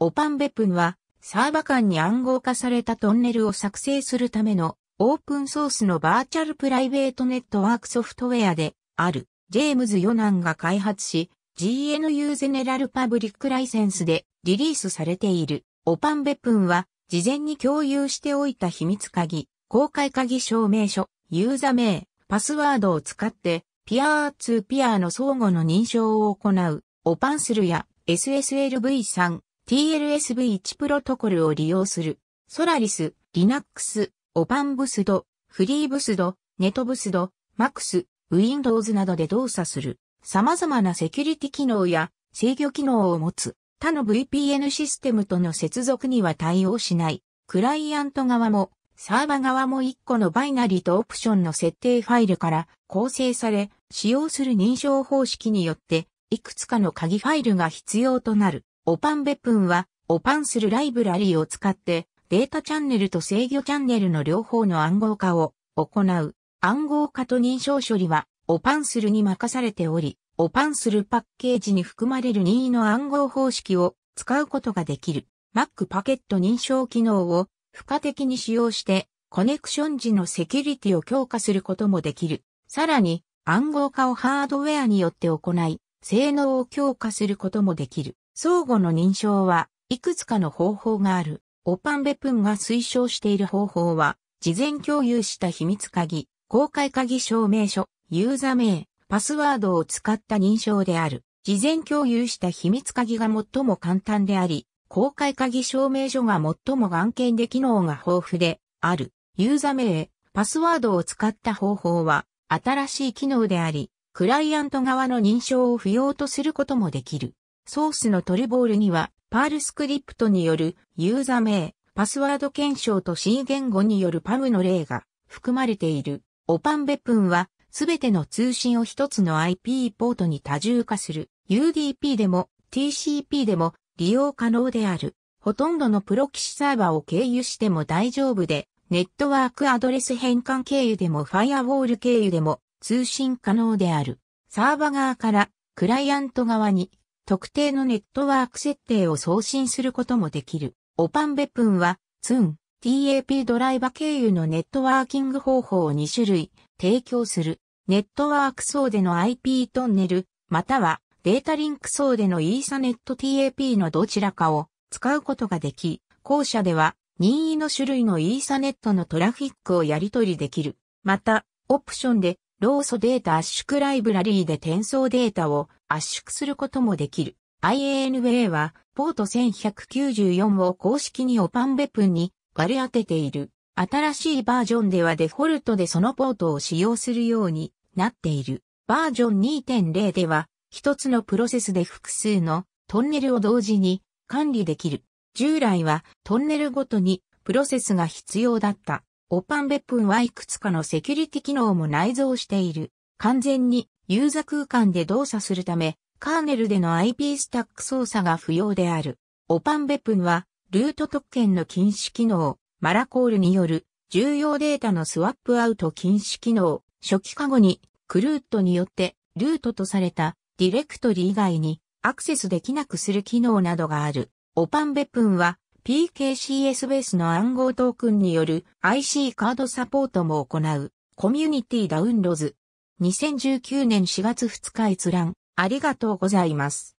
オパンベプンは、サーバ間に暗号化されたトンネルを作成するためのオープンソースのバーチャルプライベートネットワークソフトウェアであるジェームズ・ヨナンが開発し GNU ゼネラルパブリックライセンスでリリースされているオパンベプンは事前に共有しておいた秘密鍵、公開鍵証明書、ユーザ名、パスワードを使ってピアーツーピアの相互の認証を行うオパンスルや SSLV3 TLSV1 プロトコルを利用する、ソラリス、Linux、オパンブスド、フリーブスド、ネトブスド、MAX、Windows などで動作する、様々なセキュリティ機能や制御機能を持つ、他の VPN システムとの接続には対応しない、クライアント側も、サーバ側も1個のバイナリとオプションの設定ファイルから構成され、使用する認証方式によって、いくつかの鍵ファイルが必要となる。オパンベプンは、オパンするライブラリーを使って、データチャンネルと制御チャンネルの両方の暗号化を行う。暗号化と認証処理は、オパンするに任されており、オパンするパッケージに含まれる任意の暗号方式を使うことができる。Mac パケット認証機能を付加的に使用して、コネクション時のセキュリティを強化することもできる。さらに、暗号化をハードウェアによって行い、性能を強化することもできる。相互の認証はいくつかの方法がある。オパンベプンが推奨している方法は、事前共有した秘密鍵、公開鍵証明書、ユーザー名、パスワードを使った認証である。事前共有した秘密鍵が最も簡単であり、公開鍵証明書が最も眼見で機能が豊富である。ユーザー名、パスワードを使った方法は、新しい機能であり、クライアント側の認証を不要とすることもできる。ソースのトリボールには、パールスクリプトによるユーザ名、パスワード検証と C 言語によるパムの例が含まれている。オパンベプンは、すべての通信を一つの IP ポートに多重化する。UDP でも TCP でも利用可能である。ほとんどのプロキシサーバーを経由しても大丈夫で、ネットワークアドレス変換経由でもファイアウォール経由でも通信可能である。サーバー側からクライアント側に特定のネットワーク設定を送信することもできる。オパンベプンは、ツン、TAP ドライバ経由のネットワーキング方法を2種類提供する。ネットワーク層での IP トンネル、またはデータリンク層でのイーサネット TAP のどちらかを使うことができ、後者では任意の種類のイーサネットのトラフィックをやり取りできる。また、オプションでローソデータ圧縮ライブラリーで転送データを圧縮することもできる。IANBA は、ポート1194を公式にオパンベプンに割り当てている。新しいバージョンではデフォルトでそのポートを使用するようになっている。バージョン2.0では、一つのプロセスで複数のトンネルを同時に管理できる。従来はトンネルごとにプロセスが必要だった。オパンベップンはいくつかのセキュリティ機能も内蔵している。完全にユーザ空間で動作するため、カーネルでの IP スタック操作が不要である。オパンベップンは、ルート特権の禁止機能、マラコールによる重要データのスワップアウト禁止機能、初期化後にクルートによってルートとされたディレクトリ以外にアクセスできなくする機能などがある。オパンベプンは PKCS ベースの暗号トークンによる IC カードサポートも行うコミュニティダウンロズ。2019年4月2日閲覧ありがとうございます。